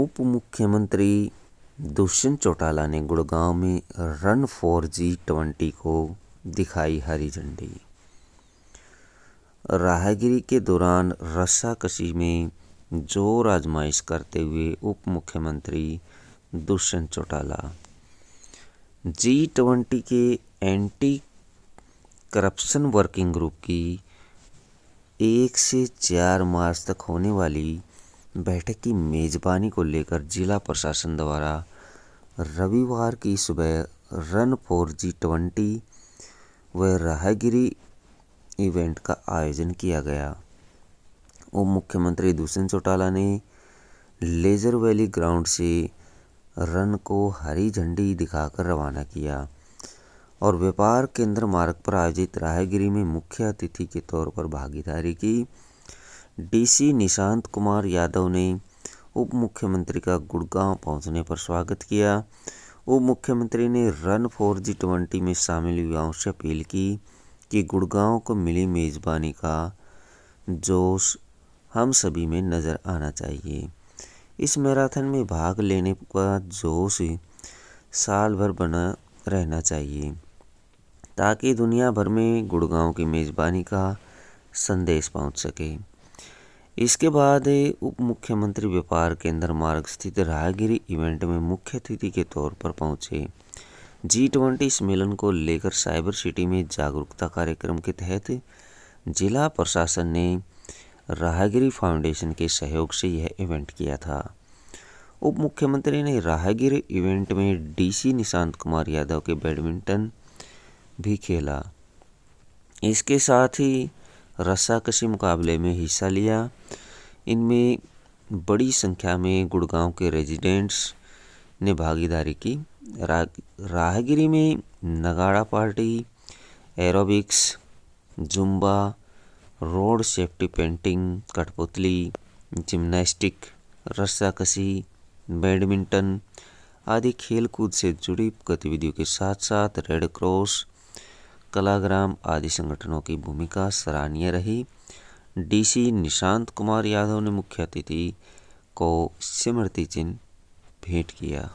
उप मुख्यमंत्री दुष्यंत चौटाला ने गुड़गांव में रन फॉर जी ट्वेंटी को दिखाई हरी झंडी राहगिरी के दौरान रस्साकशी में जोर आजमाइश करते हुए उप मुख्यमंत्री दुष्यंत चौटाला जी ट्वेंटी के एंटी करप्शन वर्किंग ग्रुप की एक से चार मार्च तक होने वाली बैठक की मेजबानी को लेकर जिला प्रशासन द्वारा रविवार की सुबह रन फॉर जी ट्वेंटी व राहगिरी इवेंट का आयोजन किया गया उप मुख्यमंत्री दुष्यंत चौटाला ने लेजर वैली ग्राउंड से रन को हरी झंडी दिखाकर रवाना किया और व्यापार केंद्र मार्ग पर आयोजित राहगिरी में मुख्य अतिथि के तौर पर भागीदारी की डीसी निशांत कुमार यादव ने उप मुख्यमंत्री का गुड़गांव पहुंचने पर स्वागत किया उप मुख्यमंत्री ने रन फॉर जी ट्वेंटी में शामिल युवाओं से अपील की कि गुड़गांव को मिली मेज़बानी का जोश हम सभी में नज़र आना चाहिए इस मैराथन में भाग लेने का जोश साल भर बना रहना चाहिए ताकि दुनिया भर में गुड़गांव की मेज़बानी का संदेश पहुंच सके इसके बाद उप मुख्यमंत्री व्यापार केंद्र मार्ग स्थित राहगिरी इवेंट में मुख्य अतिथि के तौर पर पहुंचे जी ट्वेंटी सम्मेलन को लेकर साइबर सिटी में जागरूकता कार्यक्रम के तहत जिला प्रशासन ने राहगिरी फाउंडेशन के सहयोग से यह इवेंट किया था उप मुख्यमंत्री ने राहगिरी इवेंट में डीसी निशांत कुमार यादव के बैडमिंटन भी खेला इसके साथ ही रस्साकशी मुकाबले में हिस्सा लिया इनमें बड़ी संख्या में गुड़गांव के रेजिडेंट्स ने भागीदारी की रा, राहगिरी में नगाड़ा party aerobics zumba road safety painting कठपुतली जिम्नास्टिक रस्साकशी बैडमिंटन आदि खेल कूद से जुड़ी गतिविधियों के साथ साथ रेड क्रॉस कलाग्राम आदि संगठनों की भूमिका सराहनीय रही डीसी निशांत कुमार यादव ने मुख्य अतिथि को स्मृति चिन्ह भेंट किया